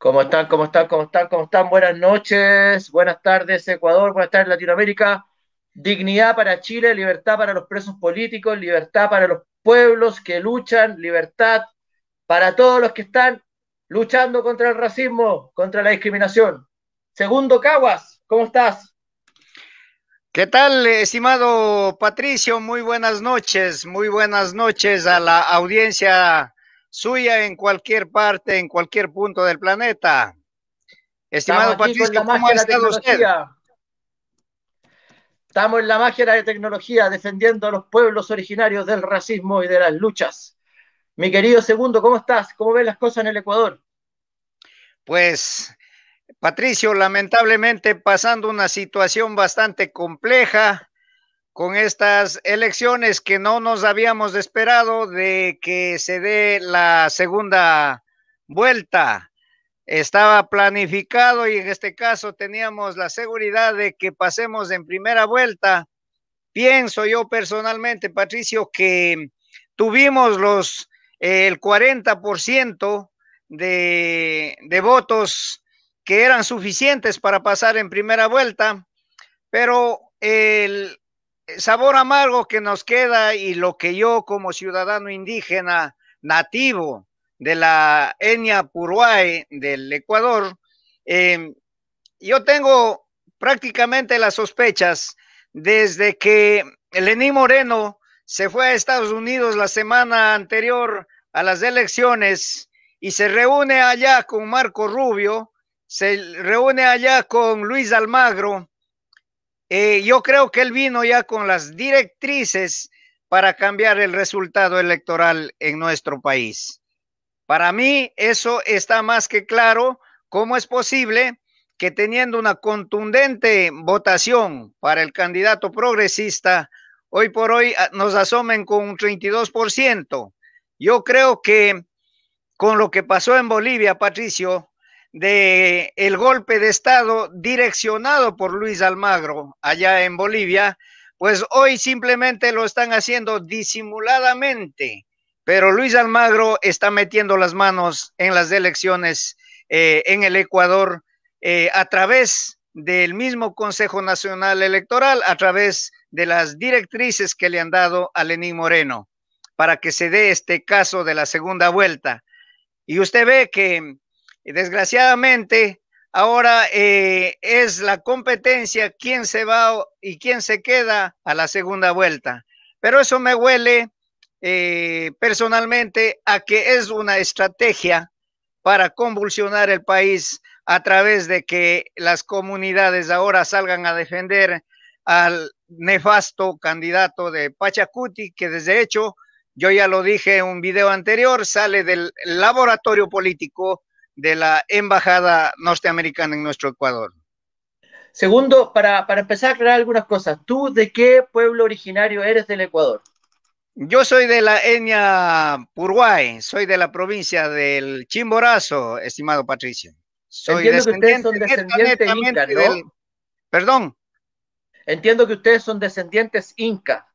¿Cómo están? ¿Cómo están? ¿Cómo están? ¿Cómo están? Buenas noches, buenas tardes Ecuador, buenas tardes Latinoamérica. Dignidad para Chile, libertad para los presos políticos, libertad para los pueblos que luchan, libertad para todos los que están luchando contra el racismo, contra la discriminación. Segundo Caguas, ¿cómo estás? ¿Qué tal, estimado Patricio? Muy buenas noches, muy buenas noches a la audiencia suya en cualquier parte, en cualquier punto del planeta. Estimado Patricio, ¿cómo ha usted? Estamos en la magia de tecnología, defendiendo a los pueblos originarios del racismo y de las luchas. Mi querido Segundo, ¿cómo estás? ¿Cómo ves las cosas en el Ecuador? Pues, Patricio, lamentablemente pasando una situación bastante compleja, con estas elecciones que no nos habíamos esperado de que se dé la segunda vuelta. Estaba planificado y en este caso teníamos la seguridad de que pasemos en primera vuelta. Pienso yo personalmente, Patricio, que tuvimos los eh, el 40% de, de votos que eran suficientes para pasar en primera vuelta, pero el sabor amargo que nos queda y lo que yo como ciudadano indígena nativo de la etnia Puruay del Ecuador, em, yo tengo prácticamente las sospechas desde que Lenín Moreno se fue a Estados Unidos la semana anterior a las elecciones y se reúne allá con Marco Rubio, se reúne allá con Luis Almagro, eh, yo creo que él vino ya con las directrices para cambiar el resultado electoral en nuestro país. Para mí eso está más que claro, cómo es posible que teniendo una contundente votación para el candidato progresista, hoy por hoy ah, nos asomen con un 32%. Yo creo que con lo que pasó en Bolivia, Patricio, de el golpe de Estado direccionado por Luis Almagro allá en Bolivia, pues hoy simplemente lo están haciendo disimuladamente, pero Luis Almagro está metiendo las manos en las elecciones eh, en el Ecuador eh, a través del mismo Consejo Nacional Electoral, a través de las directrices que le han dado a Lenín Moreno para que se dé este caso de la segunda vuelta. Y usted ve que desgraciadamente, ahora eh, es la competencia quién se va y quién se queda a la segunda vuelta. Pero eso me huele eh, personalmente a que es una estrategia para convulsionar el país a través de que las comunidades ahora salgan a defender al nefasto candidato de Pachacuti, que desde hecho, yo ya lo dije en un video anterior, sale del laboratorio político de la Embajada Norteamericana en nuestro Ecuador. Segundo, para, empezar a aclarar algunas cosas, ¿tú de qué pueblo originario eres del Ecuador? Yo soy de la etnia Uruguay, soy de la provincia del Chimborazo, estimado Patricio. Soy descendiente, que ustedes son descendientes inca, Perdón. Entiendo que ustedes son descendientes inca.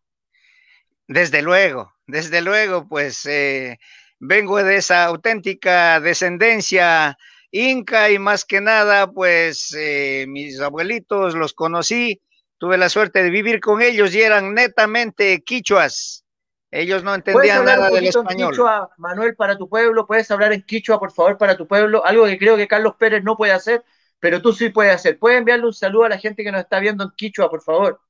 Desde luego, desde luego, pues eh, vengo de esa auténtica descendencia inca y más que nada, pues eh, mis abuelitos los conocí, tuve la suerte de vivir con ellos y eran netamente quichuas. Ellos no entendían nada del español. Manuel, para tu pueblo, puedes hablar en quichua, por favor, para tu pueblo, algo que creo que Carlos Pérez no puede hacer, pero tú sí puedes hacer. ¿Puedes enviarle un saludo a la gente que nos está viendo en quichua, por favor?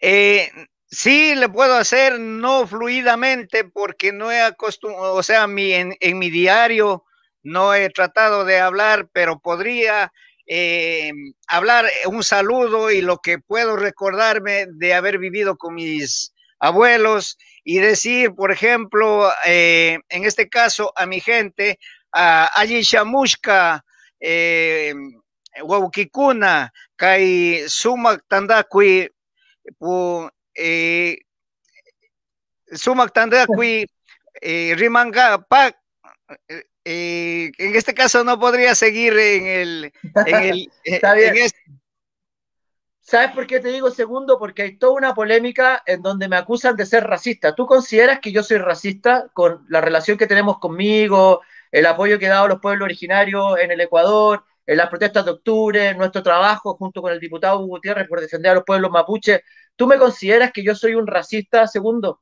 Eh, Sí, le puedo hacer, no fluidamente, porque no he acostumbrado, o sea, mi, en, mi diario no he tratado de hablar, pero podría eh, hablar eh, un saludo y lo que puedo recordarme de haber vivido con mis abuelos y decir, por ejemplo, eh, en este caso a mi gente, a Ayishamushka, eh, Kai Sumak Tandakui, eh, eh, rimanga eh, en este caso no podría seguir en el, este ¿Sabes por qué te digo segundo? Porque hay toda una polémica en donde me acusan de ser racista. ¿Tú consideras que yo soy racista con la relación que tenemos conmigo, el apoyo que he dado a los pueblos originarios en el Ecuador, en las protestas de octubre, nuestro trabajo junto con el diputado Hugo Gutiérrez por defender a los pueblos mapuches? ¿Tú me consideras que yo soy un racista, segundo?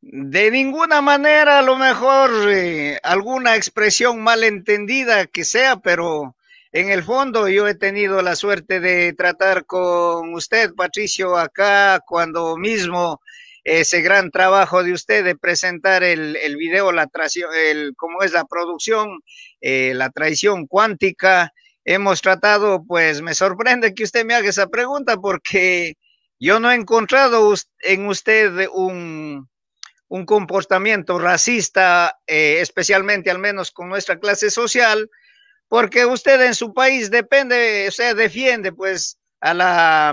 De ninguna manera, a lo mejor eh, alguna expresión malentendida que sea, pero en el fondo yo he tenido la suerte de tratar con usted, Patricio, acá cuando mismo ese gran trabajo de usted de presentar el, video, la traición, el, cómo es la producción, eh, la traición cuántica, hemos tratado, pues me sorprende que usted me haga esa pregunta porque yo no he encontrado en usted un, comportamiento racista, eh, especialmente al menos con nuestra clase social, porque usted en su país depende, o sea, defiende pues a la,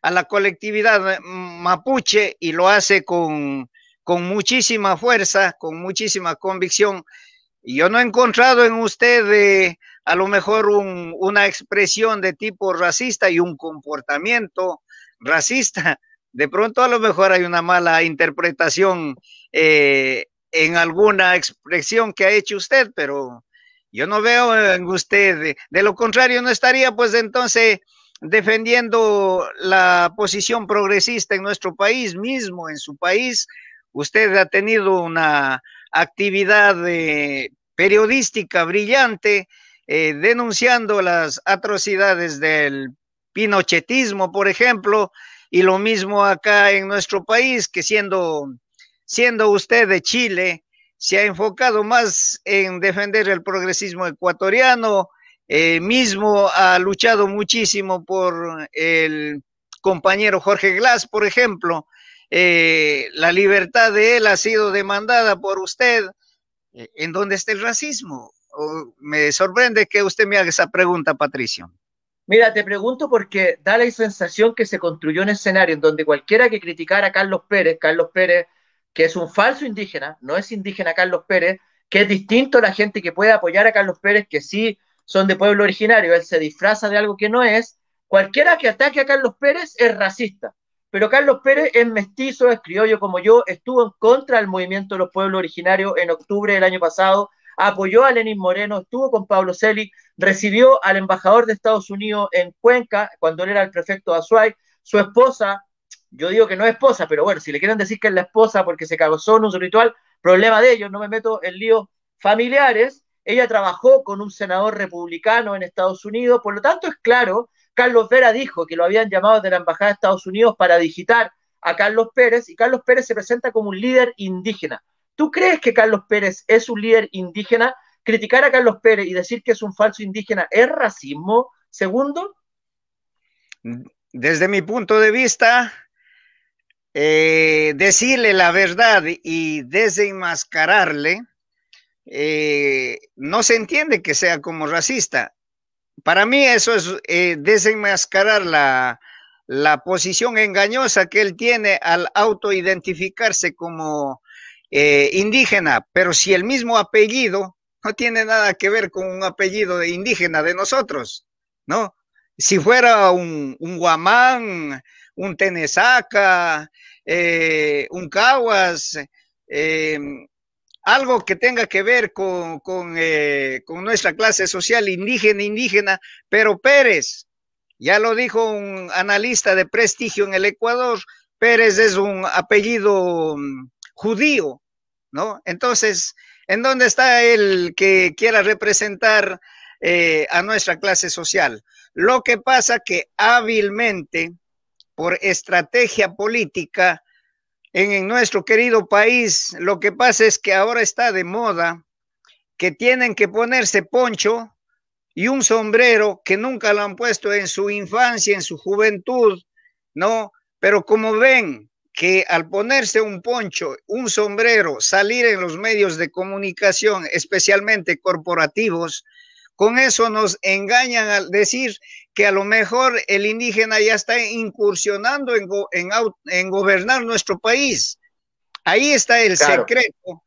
a la colectividad mapuche y lo hace con, con muchísima fuerza, con muchísima convicción. Y yo no he encontrado en usted... Eh, a lo mejor una expresión de tipo racista y un comportamiento racista. De pronto a lo mejor hay una mala interpretación eh, en alguna expresión que ha hecho usted, pero yo no veo en usted, de lo contrario no estaría pues entonces defendiendo la posición progresista en nuestro país mismo, en su país. Usted ha tenido una actividad eh, periodística brillante eh, denunciando las atrocidades del pinochetismo, por ejemplo, y lo mismo acá en nuestro país, que siendo, siendo usted de Chile, se ha enfocado más en defender el progresismo ecuatoriano, eh, mismo ha luchado muchísimo por el compañero Jorge Glass, por ejemplo. Eh, la libertad de él ha sido demandada por usted. ¿En dónde está el racismo? me sorprende que usted me haga esa pregunta, Patricio. Mira, te pregunto porque da la sensación que se construyó un escenario en donde cualquiera que criticara a Carlos Pérez, Carlos Pérez, que es un falso indígena, no es indígena Carlos Pérez, que es distinto a la gente que puede apoyar a Carlos Pérez, que sí son de pueblo originario, él se disfraza de algo que no es, cualquiera que ataque a Carlos Pérez es racista. Pero Carlos Pérez es mestizo, es criollo como yo, estuvo en contra del movimiento de los pueblos originarios en octubre del año pasado, apoyó a Lenín Moreno, estuvo con Pablo Celis, recibió al embajador de Estados Unidos en Cuenca cuando él era el prefecto de Azuay, su esposa, yo digo que no es esposa, pero bueno, si le quieren decir que es la esposa porque se casó en un ritual, problema de ellos, no me meto en líos familiares, ella trabajó con un senador republicano en Estados Unidos, por lo tanto es claro, Carlos Vera dijo que lo habían llamado de la Embajada de Estados Unidos para digitar a Carlos Pérez y Carlos Pérez se presenta como un líder indígena. ¿Tú crees que Carlos Pérez es un líder indígena? Criticar a Carlos Pérez y decir que es un falso indígena es racismo. Segundo. Desde mi punto de vista, eh, decirle la verdad y desenmascararle, eh, no se entiende que sea como racista. Para mí eso es eh, desenmascarar la, la posición engañosa que él tiene al autoidentificarse como eh, indígena, pero si el mismo apellido no tiene nada que ver con un apellido de indígena de nosotros, ¿no? Si fuera un, un guamán, un tenesaca, eh, un caguas, eh, algo que tenga que ver con, con nuestra clase social indígena, indígena, pero Pérez, ya lo dijo un analista de prestigio en el Ecuador, Pérez es un apellido mm, judío, ¿no? Entonces, ¿en dónde está el que quiera representar eh, a nuestra clase social? Lo que pasa que hábilmente, por estrategia política, en, en nuestro querido país, lo que pasa es que ahora está de moda que tienen que ponerse poncho y un sombrero que nunca lo han puesto en su infancia, en su juventud, ¿no? Pero como ven que al ponerse un poncho, un sombrero, salir en los medios de comunicación, especialmente corporativos, con eso nos engañan al decir que a lo mejor el indígena ya está incursionando en, gobernar nuestro país. Ahí está el secreto.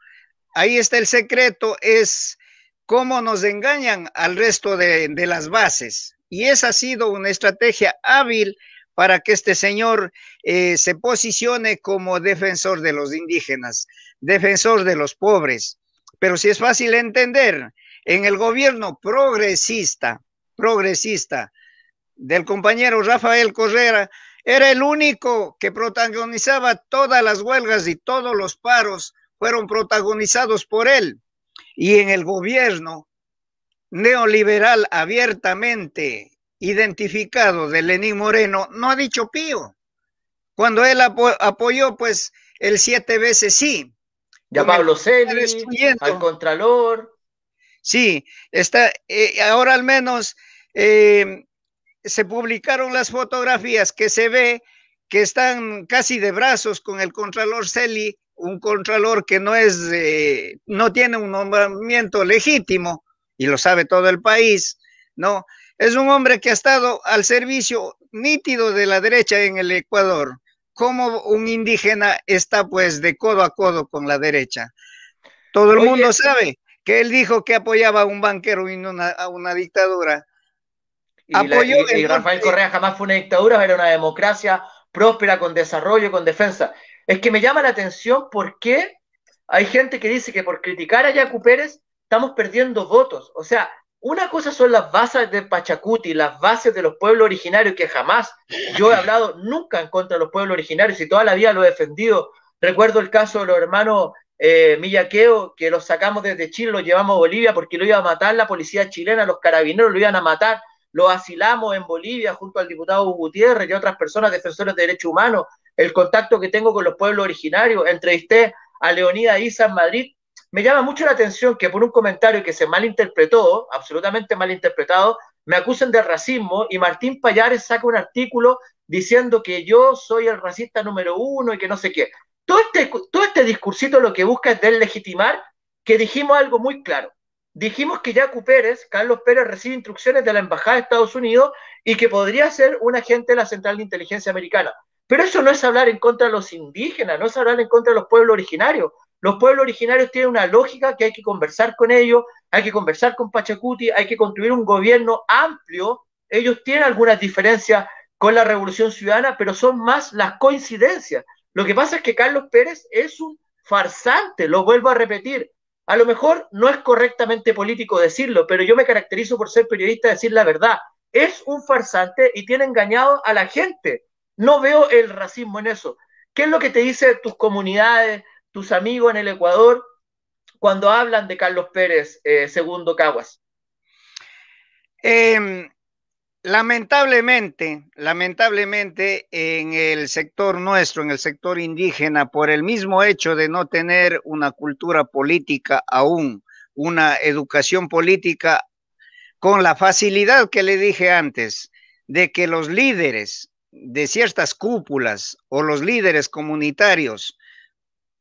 Ahí está el secreto, es cómo nos engañan al resto de las bases. Y esa ha sido una estrategia hábil para que este señor eh, se posicione como defensor de los indígenas, defensor de los pobres. Pero si es fácil entender, en el gobierno progresista, progresista del compañero Rafael Correra, era el único que protagonizaba todas las huelgas y todos los paros fueron protagonizados por él. Y en el gobierno neoliberal abiertamente identificado de Lenín Moreno no ha dicho pío. Cuando él apoyó, pues, el siete veces sí. Ya Pablo al Contralor. Sí, está, eh, ahora al menos eh, se publicaron las fotografías que se ve que están casi de brazos con el Contralor Celi, un Contralor que no es, no tiene un nombramiento legítimo y lo sabe todo el país, ¿no? Es un hombre que ha estado al servicio nítido de la derecha en el Ecuador. Como un indígena está pues de codo a codo con la derecha. Todo el mundo sabe que él dijo que apoyaba a un banquero y a una dictadura. Y, Apoyó Rafael Correa jamás fue una dictadura, era una democracia próspera con desarrollo, con defensa. Es que me llama la atención por qué hay gente que dice que por criticar a Yacu Pérez estamos perdiendo votos. O sea, una cosa son las bases de Pachacuti, las bases de los pueblos originarios, que jamás yo he hablado nunca en contra de los pueblos originarios y toda la vida lo he defendido. Recuerdo el caso de los hermanos eh, Millaqueo, que los sacamos desde Chile, los llevamos a Bolivia porque lo iba a matar la policía chilena, los carabineros lo iban a matar, lo asilamos en Bolivia junto al diputado Gutiérrez y otras personas defensores de derechos humanos. El contacto que tengo con los pueblos originarios, entrevisté a Leonida Isa en Madrid me llama mucho la atención que por un comentario que se malinterpretó, absolutamente malinterpretado, me acusen de racismo y Martín Payares saca un artículo diciendo que yo soy el racista número uno y que no sé qué. Todo este, todo este discursito lo que busca es deslegitimar que dijimos algo muy claro. Dijimos que ya Pérez, Carlos Pérez, recibe instrucciones de la Embajada de Estados Unidos y que podría ser un agente de la Central de Inteligencia Americana. Pero eso no es hablar en contra de los indígenas, no es hablar en contra de los pueblos originarios, los pueblos originarios tienen una lógica que hay que conversar con ellos, hay que conversar con Pachacuti, hay que construir un gobierno amplio. Ellos tienen algunas diferencias con la revolución ciudadana, pero son más las coincidencias. Lo que pasa es que Carlos Pérez es un farsante, lo vuelvo a repetir. A lo mejor no es correctamente político decirlo, pero yo me caracterizo por ser periodista, decir la verdad. Es un farsante y tiene engañado a la gente. No veo el racismo en eso. ¿Qué es lo que te dicen tus comunidades, tus amigos en el Ecuador cuando hablan de Carlos Pérez, eh, segundo Caguas? Em, lamentablemente, lamentablemente en el sector nuestro, en el sector indígena, por el mismo hecho de no tener una cultura política aún, una educación política con la facilidad que le dije antes, de que los líderes de ciertas cúpulas o los líderes comunitarios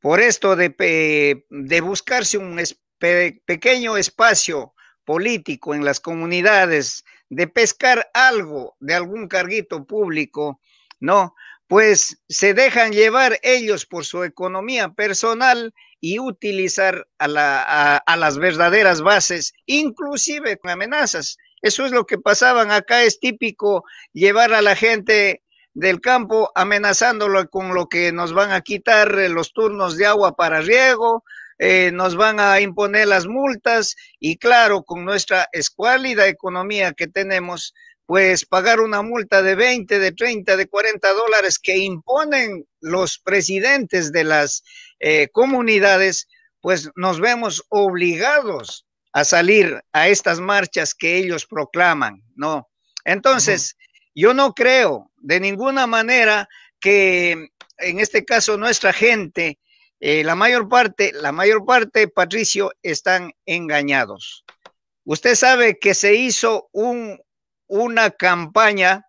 por esto de, buscarse un pequeño espacio político en las comunidades, de pescar algo de algún carguito público, ¿no? Pues se dejan llevar ellos por su economía personal y utilizar a, la, a las verdaderas bases, inclusive con amenazas. Eso es lo que pasaban acá, es típico llevar a la gente del campo, amenazándolo con lo que nos van a quitar eh, los turnos de agua para riego, eh, nos van a imponer las multas y claro, con nuestra escuálida economía que tenemos, pues pagar una multa de 20, de 30, de 40 dólares que imponen los presidentes de las eh, comunidades, pues nos vemos obligados a salir a estas marchas que ellos proclaman, ¿no? Entonces, yo no creo de ninguna manera que en este caso nuestra gente, eh, la mayor parte, la mayor parte, Patricio, están engañados. Usted sabe que se hizo un, una campaña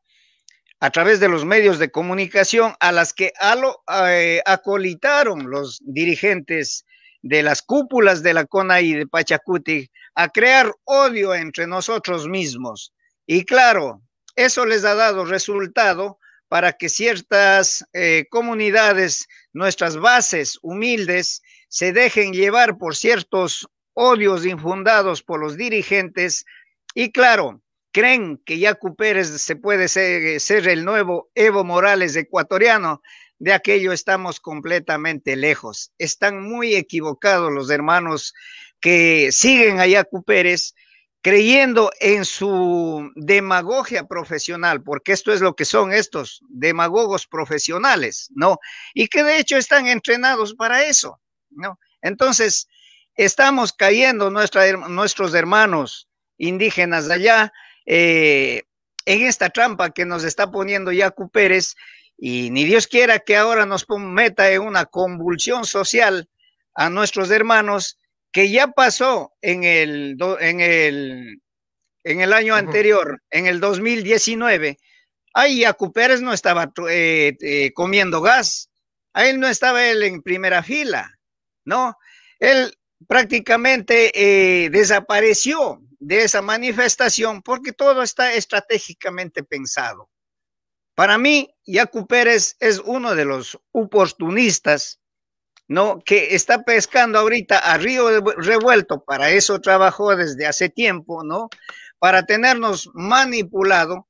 a través de los medios de comunicación a las que eh, acolitaron los dirigentes de las cúpulas de la CONA y de Pachacuti a crear odio entre nosotros mismos. Y claro, eso les ha dado resultado para que ciertas eh, comunidades, nuestras bases humildes, se dejen llevar por ciertos odios infundados por los dirigentes y claro, creen que Yacu Pérez se puede ser, ser, el nuevo Evo Morales ecuatoriano. De aquello estamos completamente lejos. Están muy equivocados los hermanos que siguen a Yacu Pérez creyendo en su demagogia profesional, porque esto es lo que son estos demagogos profesionales, ¿no? Y que de hecho están entrenados para eso, ¿no? Entonces, estamos cayendo nuestra, nuestros hermanos indígenas de allá eh, en esta trampa que nos está poniendo Yacu Pérez, y ni Dios quiera que ahora nos meta en una convulsión social a nuestros hermanos que ya pasó en el, en el, en el año anterior, en el 2019, ahí Yacu Pérez no estaba eh, eh, comiendo gas, a él no estaba él en primera fila, ¿no? Él prácticamente eh, desapareció de esa manifestación porque todo está estratégicamente pensado. Para mí, Yacu Pérez es uno de los oportunistas no, que está pescando ahorita a río revuelto, para eso trabajó desde hace tiempo, ¿no? Para tenernos manipulado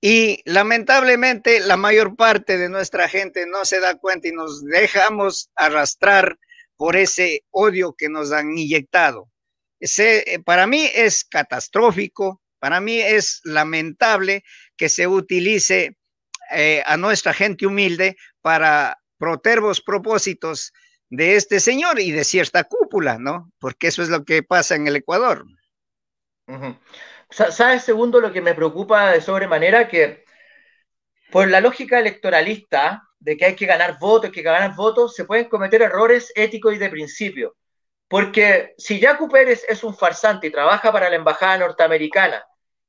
y lamentablemente la mayor parte de nuestra gente no se da cuenta y nos dejamos arrastrar por ese odio que nos han inyectado. Ese, eh, para mí es catastrófico, para mí es lamentable que se utilice eh, a nuestra gente humilde para protervos propósitos de este señor y de cierta cúpula, ¿no? Porque eso es lo que pasa en el Ecuador. ¿Sabes, segundo, lo que me preocupa de sobremanera? Que por la lógica electoralista de que hay que ganar votos, que ganar votos, se pueden cometer errores éticos y de principio. Porque si Jaco Pérez es un farsante y trabaja para la embajada norteamericana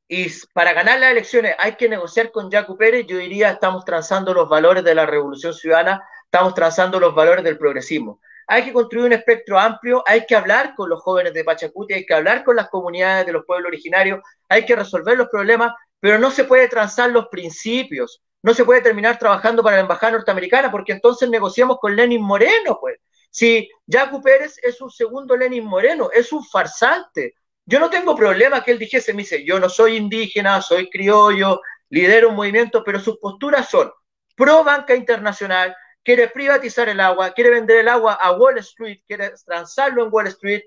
y para ganar las elecciones hay que negociar con Jaco Pérez, yo diría estamos transando los valores de la revolución ciudadana estamos trazando los valores del progresismo. Hay que construir un espectro amplio, hay que hablar con los jóvenes de Pachacuti, hay que hablar con las comunidades de los pueblos originarios, hay que resolver los problemas, pero no se puede transar los principios, no se puede terminar trabajando para la embajada norteamericana, porque entonces negociamos con Lenin Moreno, pues. Si Jaco Pérez es un segundo Lenin Moreno, es un farsante. Yo no tengo problema que él dijese, me dice, yo no soy indígena, soy criollo, lidero un movimiento, pero sus posturas son pro banca internacional, quiere privatizar el agua, quiere vender el agua a Wall Street, quiere transarlo en Wall Street.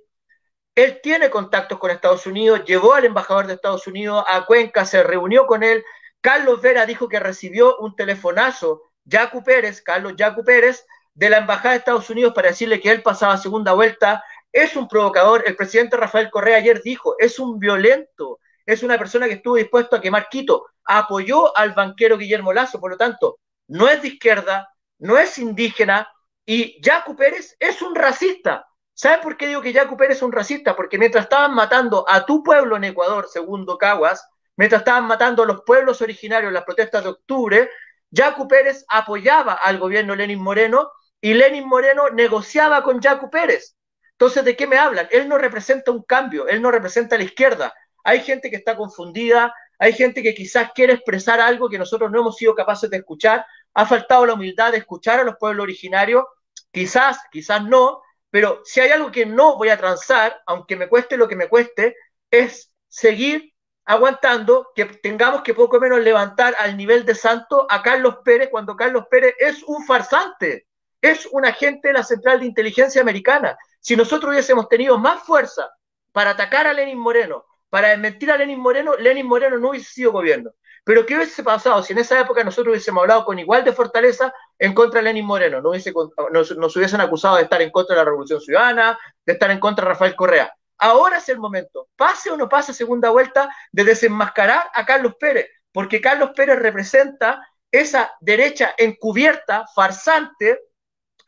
Él tiene contactos con Estados Unidos, llevó al embajador de Estados Unidos a Cuenca, se reunió con él. Carlos Vera dijo que recibió un telefonazo, Jacu Pérez, Carlos Jacu Pérez, de la embajada de Estados Unidos para decirle que él pasaba segunda vuelta. Es un provocador. El presidente Rafael Correa ayer dijo, es un violento, es una persona que estuvo dispuesto a quemar Quito. Apoyó al banquero Guillermo Lazo, por lo tanto, no es de izquierda, no es indígena y Jaco Pérez es un racista. ¿Sabes por qué digo que Jaco Pérez es un racista? Porque mientras estaban matando a tu pueblo en Ecuador, segundo Caguas, mientras estaban matando a los pueblos originarios en las protestas de octubre, Jaco Pérez apoyaba al gobierno Lenin Moreno y Lenin Moreno negociaba con Yacu Pérez. Entonces, ¿de qué me hablan? Él no representa un cambio, él no representa a la izquierda. Hay gente que está confundida, hay gente que quizás quiere expresar algo que nosotros no hemos sido capaces de escuchar ha faltado la humildad de escuchar a los pueblos originarios, quizás, quizás no, pero si hay algo que no voy a transar, aunque me cueste lo que me cueste, es seguir aguantando que tengamos que poco menos levantar al nivel de santo a Carlos Pérez cuando Carlos Pérez es un farsante, es un agente de la Central de Inteligencia Americana. Si nosotros hubiésemos tenido más fuerza para atacar a Lenin Moreno, para desmentir a Lenin Moreno, Lenin Moreno no hubiese sido gobierno. Pero ¿qué hubiese pasado si en esa época nosotros hubiésemos hablado con igual de fortaleza en contra de Lenin Moreno? No nos, hubiesen acusado de estar en contra de la Revolución Ciudadana, de estar en contra de Rafael Correa. Ahora es el momento, pase o no pase segunda vuelta, de desenmascarar a Carlos Pérez, porque Carlos Pérez representa esa derecha encubierta, farsante,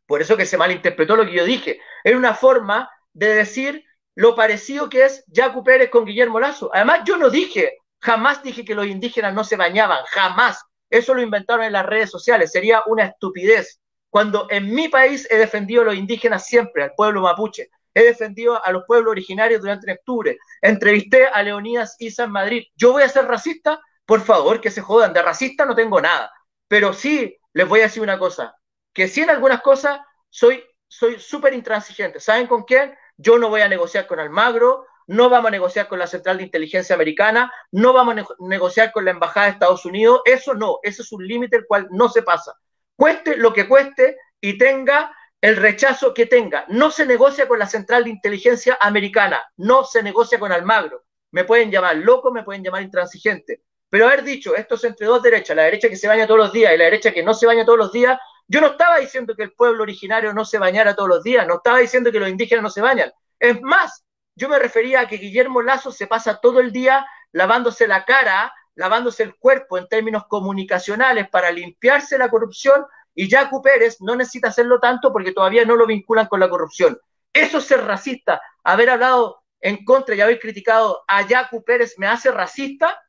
por eso que se malinterpretó lo que yo dije, Es una forma de decir lo parecido que es Jaco Pérez con Guillermo Lazo. Además, yo no dije Jamás dije que los indígenas no se bañaban, jamás. Eso lo inventaron en las redes sociales, sería una estupidez. Cuando en mi país he defendido a los indígenas siempre, al pueblo mapuche, he defendido a los pueblos originarios durante octubre, entrevisté a Leonidas Isa en Madrid. ¿Yo voy a ser racista? Por favor, que se jodan, de racista no tengo nada. Pero sí, les voy a decir una cosa, que sí en algunas cosas soy soy súper intransigente. ¿Saben con quién? Yo no voy a negociar con Almagro, no vamos a negociar con la Central de Inteligencia Americana, no vamos a negociar con la Embajada de Estados Unidos, eso no, ese es un límite el cual no se pasa. Cueste lo que cueste y tenga el rechazo que tenga. No se negocia con la Central de Inteligencia Americana, no se negocia con Almagro. Me pueden llamar loco, me pueden llamar intransigente. Pero haber dicho, esto es entre dos derechas, la derecha que se baña todos los días y la derecha que no se baña todos los días, yo no estaba diciendo que el pueblo originario no se bañara todos los días, no estaba diciendo que los indígenas no se bañan. Es más, yo me refería a que Guillermo Lazo se pasa todo el día lavándose la cara, lavándose el cuerpo en términos comunicacionales para limpiarse la corrupción y Jaco Pérez no necesita hacerlo tanto porque todavía no lo vinculan con la corrupción. Eso es ser racista. Haber hablado en contra y haber criticado a Jaco Pérez me hace racista.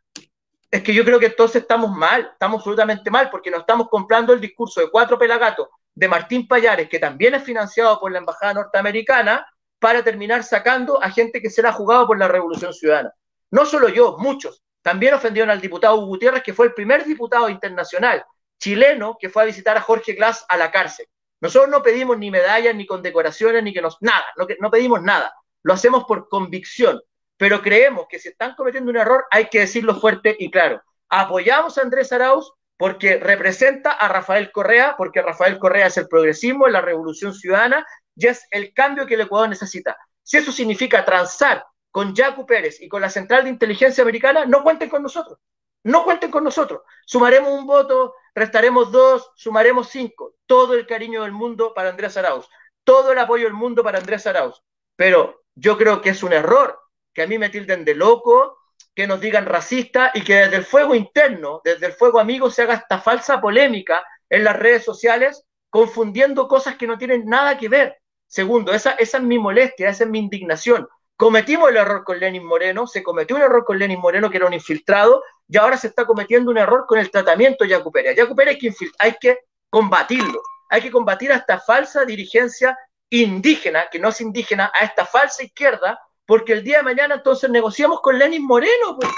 Es que yo creo que entonces estamos mal, estamos absolutamente mal, porque nos estamos comprando el discurso de cuatro pelagatos de Martín Payares, que también es financiado por la Embajada Norteamericana, para terminar sacando a gente que se la jugado por la Revolución Ciudadana. No solo yo, muchos. También ofendieron al diputado Hugo Gutiérrez, que fue el primer diputado internacional chileno que fue a visitar a Jorge Glass a la cárcel. Nosotros no pedimos ni medallas, ni condecoraciones, ni que nos... Nada, no, no pedimos nada. Lo hacemos por convicción. Pero creemos que si están cometiendo un error hay que decirlo fuerte y claro. Apoyamos a Andrés Arauz porque representa a Rafael Correa, porque Rafael Correa es el progresismo, es la revolución ciudadana y es el cambio que el Ecuador necesita. Si eso significa transar con Jaco Pérez y con la Central de Inteligencia Americana, no cuenten con nosotros. No cuenten con nosotros. Sumaremos un voto, restaremos dos, sumaremos cinco. Todo el cariño del mundo para Andrés Arauz. Todo el apoyo del mundo para Andrés Arauz. Pero yo creo que es un error que a mí me tilden de loco, que nos digan racista y que desde el fuego interno, desde el fuego amigo, se haga esta falsa polémica en las redes sociales confundiendo cosas que no tienen nada que ver. Segundo, esa, esa es mi molestia, esa es mi indignación. Cometimos el error con Lenin Moreno, se cometió un error con Lenin Moreno, que era un infiltrado, y ahora se está cometiendo un error con el tratamiento de Yacu Pérez. hay que, hay que combatirlo, hay que combatir a esta falsa dirigencia indígena, que no es indígena, a esta falsa izquierda, porque el día de mañana entonces negociamos con Lenin Moreno. Pues.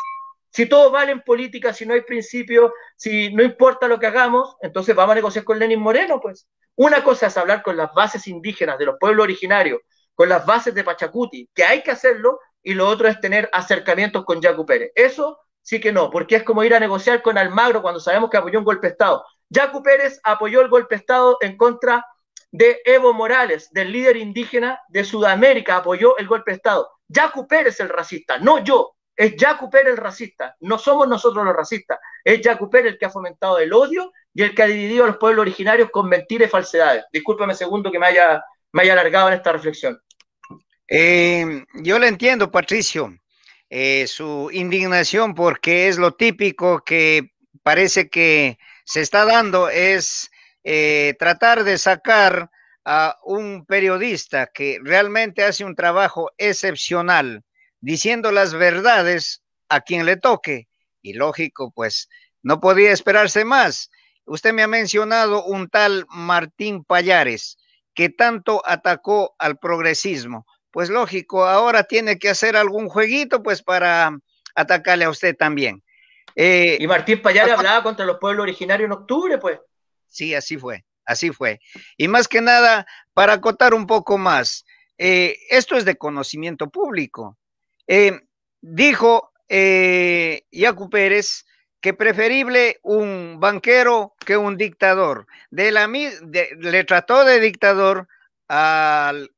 Si todo vale en política, si no hay principios, si no importa lo que hagamos, entonces vamos a negociar con Lenin Moreno, pues. Una cosa es hablar con las bases indígenas de los pueblos originarios, con las bases de Pachacuti, que hay que hacerlo, y lo otro es tener acercamientos con Yacu Pérez. Eso sí que no, porque es como ir a negociar con Almagro cuando sabemos que apoyó un golpe de Estado. Yacu Pérez apoyó el golpe de Estado en contra de Evo Morales, del líder indígena de Sudamérica, apoyó el golpe de Estado. Yacu Pérez el racista, no yo. Es cooper el racista, no somos nosotros los racistas, es cooper el que ha fomentado el odio y el que ha dividido a los pueblos originarios con mentiras y falsedades. Discúlpame segundo que me haya, me haya alargado en esta reflexión. Eh, yo le entiendo, Patricio, eh, su indignación porque es lo típico que parece que se está dando, es eh, tratar de sacar a un periodista que realmente hace un trabajo excepcional diciendo las verdades a quien le toque. Y lógico, pues no podía esperarse más. Usted me ha mencionado un tal Martín Payares, que tanto atacó al progresismo. Pues lógico, ahora tiene que hacer algún jueguito, pues para atacarle a usted también. Eh, y Martín Payares hablaba contra los pueblos originarios en octubre, pues. Sí, así fue, así fue. Y más que nada, para acotar un poco más, eh, esto es de conocimiento público. Eh, dijo eh, Pérez que preferible un banquero que un dictador. De le trató de dictador al,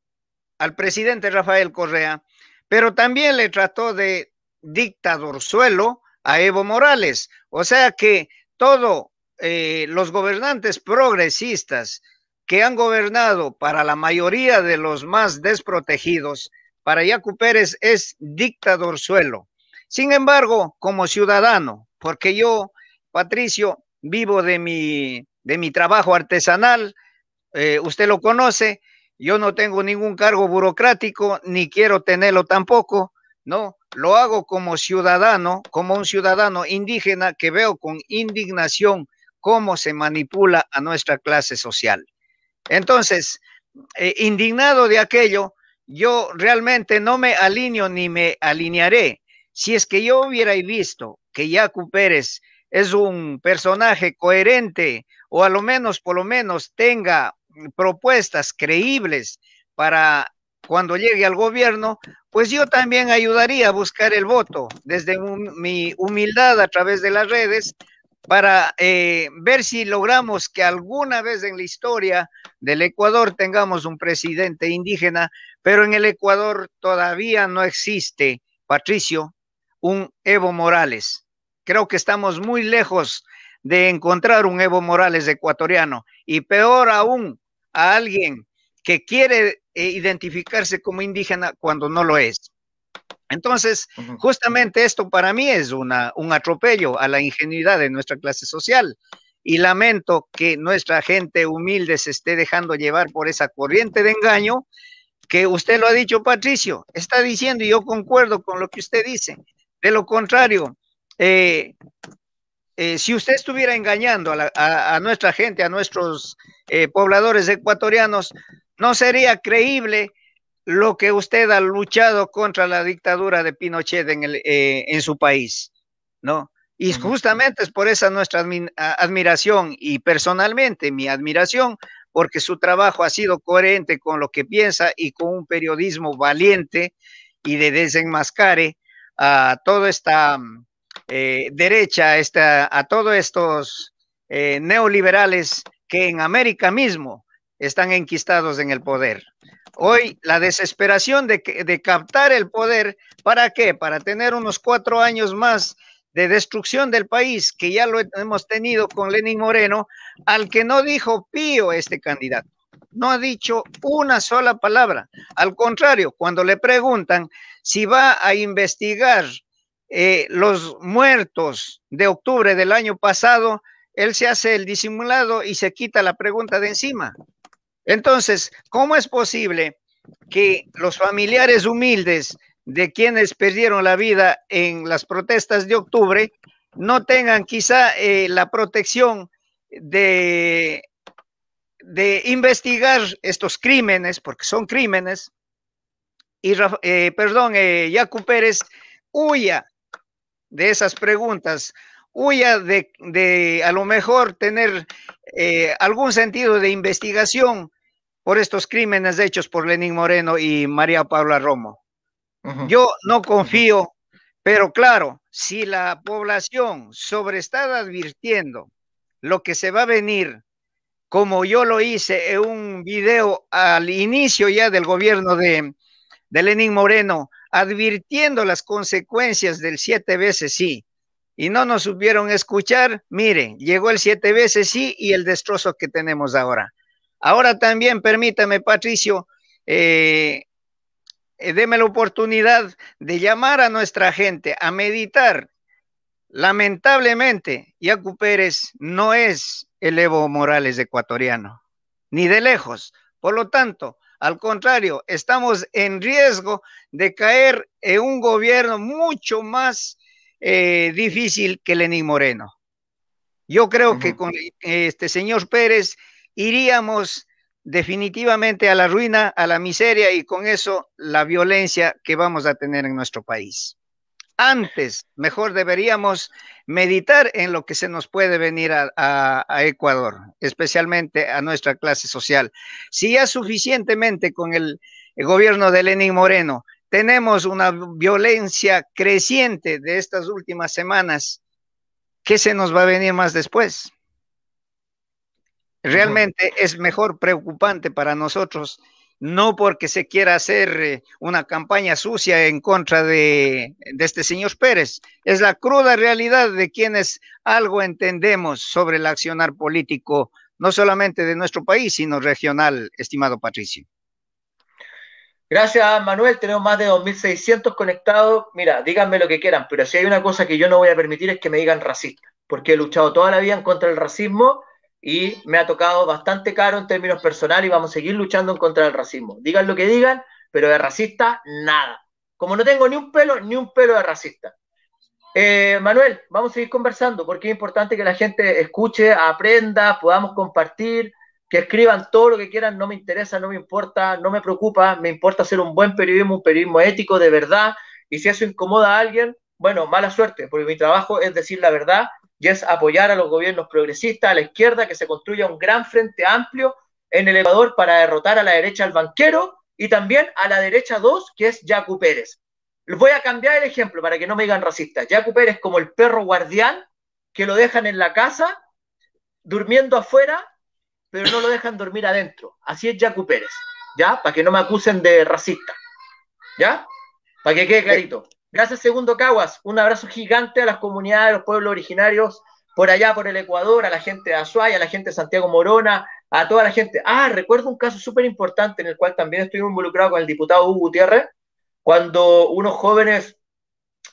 presidente Rafael Correa, pero también le trató de dictador suelo a Evo Morales. O sea que todos eh, los gobernantes progresistas que han gobernado para la mayoría de los más desprotegidos, para Yacu Pérez es dictador suelo. Sin embargo, como ciudadano, porque yo, Patricio, vivo de mi, de mi trabajo artesanal, eh, usted lo conoce, yo no tengo ningún cargo burocrático, ni quiero tenerlo tampoco, ¿no? Lo hago como ciudadano, como un ciudadano indígena que veo con indignación cómo se manipula a nuestra clase social. Entonces, eh, indignado de aquello, yo realmente no me alineo ni me alinearé. Si es que yo hubiera visto que Yacu Pérez es un personaje coherente o a lo menos, por lo menos, tenga propuestas creíbles para cuando llegue al gobierno, pues yo también ayudaría a buscar el voto desde mi humildad a través de las redes para eh, ver si logramos que alguna vez en la historia del Ecuador tengamos un presidente indígena pero en el Ecuador todavía no existe, Patricio, un Evo Morales. Creo que estamos muy lejos de encontrar un Evo Morales ecuatoriano y peor aún a alguien que quiere eh, identificarse como indígena cuando no lo es. Entonces, justamente esto para mí es una, un atropello a la ingenuidad de nuestra clase social y lamento que nuestra gente humilde se esté dejando llevar por esa corriente de engaño que usted lo ha dicho, Patricio, está diciendo, y yo concuerdo con lo que usted dice. De lo contrario, eh, eh, si usted estuviera engañando a, nuestra gente, a nuestros eh, pobladores ecuatorianos, no sería creíble lo que usted ha luchado contra la dictadura de Pinochet en, en su país, ¿no? Y justamente es por esa nuestra admiración y personalmente mi admiración porque su trabajo ha sido coherente con lo que piensa y con un periodismo valiente y de desenmascare a toda esta mm, eh, derecha, a todos estos eh, neoliberales que en América mismo están enquistados en el poder. Hoy la desesperación de, de captar el poder, ¿para qué? Para tener unos cuatro años más de destrucción del país, que ya lo hemos tenido con Lenin Moreno, al que no dijo pío este candidato. No ha dicho una sola palabra. Al contrario, cuando le preguntan si va a investigar eh, los muertos de octubre del año pasado, él se hace el disimulado y se quita la pregunta de encima. Entonces, ¿cómo es posible que los familiares humildes de quienes perdieron la vida en las protestas de octubre no tengan quizá eh, la protección de, de investigar estos crímenes, porque son crímenes, y eh, perdón, eh, Yacu Pérez huya de esas preguntas, huya de, a lo mejor tener eh, algún sentido de investigación por estos crímenes hechos por Lenín Moreno y María Paula Romo. Yo no confío, pero claro, si la población sobre advirtiendo lo que se va a venir, como yo lo hice en un video al inicio ya del gobierno de, Lenín Moreno, advirtiendo las consecuencias del siete veces sí, y no nos supieron escuchar, Mire, llegó el siete veces sí y el destrozo que tenemos ahora. Ahora también, permítame, Patricio, eh, eh, deme la oportunidad de llamar a nuestra gente a meditar. Lamentablemente, Yacu Pérez no es el Evo Morales ecuatoriano, ni de lejos. Por lo tanto, al contrario, estamos en riesgo de caer en un gobierno mucho más eh, difícil que Lenín Moreno. Yo creo que con eh, este señor Pérez iríamos definitivamente a la ruina, a la miseria y con eso la violencia que vamos a tener en nuestro país. Antes, mejor deberíamos meditar en lo que se nos puede venir a, Ecuador, especialmente a nuestra clase social. Si ya suficientemente con el, el gobierno de Lenín Moreno tenemos una violencia creciente de estas últimas semanas, ¿qué se nos va a venir más después? Realmente es mejor preocupante para nosotros, no porque se quiera hacer eh, una campaña sucia en contra de, este señor Pérez, es la cruda realidad de quienes algo entendemos sobre el accionar político, no solamente de nuestro país, sino regional, estimado Patricio. Gracias, Manuel. Tenemos más de 2.600 conectados. Mira, díganme lo que quieran, pero si hay una cosa que yo no voy a permitir es que me digan racista, porque he luchado toda la vida en contra el racismo y me ha tocado bastante caro en términos personales y vamos a seguir luchando contra el racismo. Digan lo que digan, pero de racista, nada. Como no tengo ni un pelo, ni un pelo de racista. Eh, Manuel, vamos a seguir conversando porque es importante que la gente escuche, aprenda, podamos compartir, que escriban todo lo que quieran, no me interesa, no me importa, no me preocupa, me importa hacer un buen periodismo, un periodismo ético de verdad y si eso incomoda a alguien, bueno, mala suerte, porque mi trabajo es decir la verdad y es apoyar a los gobiernos progresistas, a la izquierda, que se construya un gran frente amplio en el Ecuador para derrotar a la derecha al banquero y también a la derecha 2, que es Jacu Pérez. Les voy a cambiar el ejemplo para que no me digan racista. Jacu Pérez como el perro guardián que lo dejan en la casa, durmiendo afuera, pero no lo dejan dormir adentro. Así es Jacu Pérez, ¿ya? Para que no me acusen de racista, ¿ya? Para que quede clarito. Gracias, Segundo Caguas. Un abrazo gigante a las comunidades de los pueblos originarios por allá, por el Ecuador, a la gente de Azuay, a la gente de Santiago Morona, a toda la gente. Ah, recuerdo un caso súper importante en el cual también estuve involucrado con el diputado Hugo Gutiérrez, cuando unos jóvenes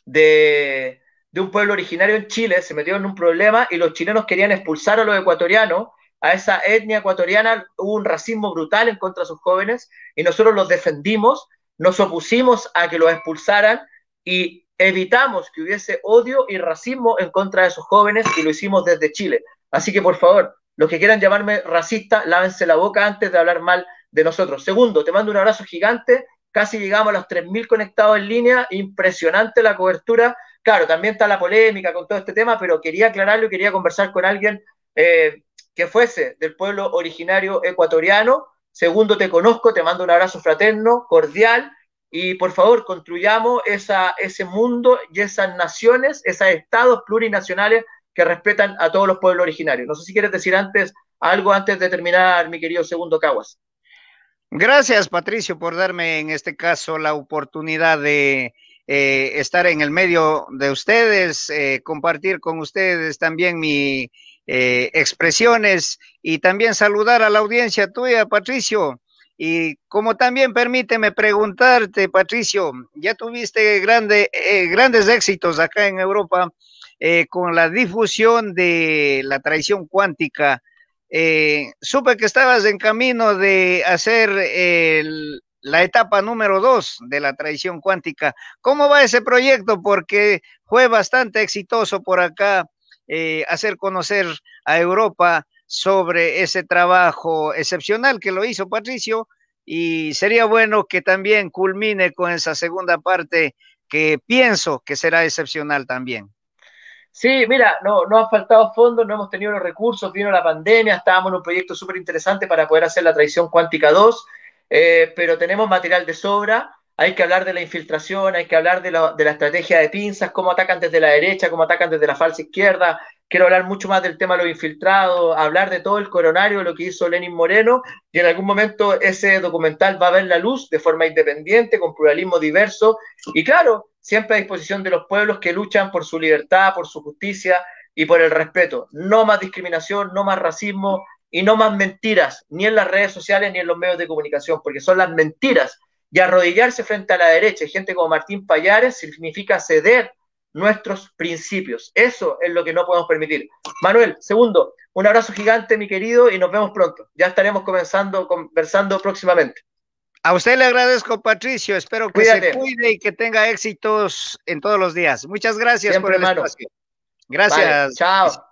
de, de un pueblo originario en Chile se metieron en un problema y los chilenos querían expulsar a los ecuatorianos a esa etnia ecuatoriana hubo un racismo brutal en contra de sus jóvenes y nosotros los defendimos, nos opusimos a que los expulsaran y evitamos que hubiese odio y racismo en contra de esos jóvenes y lo hicimos desde Chile. Así que por favor, los que quieran llamarme racista, lávense la boca antes de hablar mal de nosotros. Segundo, te mando un abrazo gigante. Casi llegamos a los 3.000 conectados en línea. Impresionante la cobertura. Claro, también está la polémica con todo este tema, pero quería aclararlo y quería conversar con alguien eh, que fuese del pueblo originario ecuatoriano. Segundo, te conozco, te mando un abrazo fraterno, cordial y por favor, construyamos ese mundo y esas naciones, esos estados plurinacionales que respetan a todos los pueblos originarios. No sé si quieres decir antes algo antes de terminar, mi querido segundo Caguas. Gracias, Patricio, por darme en este caso la oportunidad de eh, estar en el medio de ustedes, eh, compartir con ustedes también mi, eh, expresiones y también saludar a la audiencia tuya, Patricio. Y como también permíteme preguntarte, Patricio, ya tuviste eh, grandes éxitos acá en Europa eh, con la difusión de la traición cuántica. Eh, supe que estabas en camino de hacer la etapa número dos de la traición cuántica. ¿Cómo va ese proyecto? Porque fue bastante exitoso por acá eh, hacer conocer a Europa sobre ese trabajo excepcional que lo hizo Patricio y sería bueno que también culmine con esa segunda parte que pienso que será excepcional también. Sí, mira, no, no ha faltado fondos, no hemos tenido los recursos, vino la pandemia, estábamos en un proyecto súper interesante para poder hacer la traición cuántica 2, eh, pero tenemos material de sobra, hay que hablar de la infiltración, hay que hablar de la, de la, estrategia de pinzas, cómo atacan desde la derecha, cómo atacan desde la falsa izquierda, quiero hablar mucho más del tema de los infiltrados, hablar de todo el coronario, lo que hizo Lenin Moreno, y en algún momento ese documental va a ver la luz de forma independiente, con pluralismo diverso, y claro, siempre a disposición de los pueblos que luchan por su libertad, por su justicia y por el respeto. No más discriminación, no más racismo y no más mentiras, ni en las redes sociales ni en los medios de comunicación, porque son las mentiras. Y arrodillarse frente a la derecha, gente como Martín Payares, significa ceder nuestros principios. Eso es lo que no podemos permitir. Manuel, segundo, un abrazo gigante, mi querido, y nos vemos pronto. Ya estaremos comenzando, conversando próximamente. A usted le agradezco, Patricio. Espero que se cuide y que tenga éxitos en todos los días. Muchas gracias por el espacio. Gracias. chao.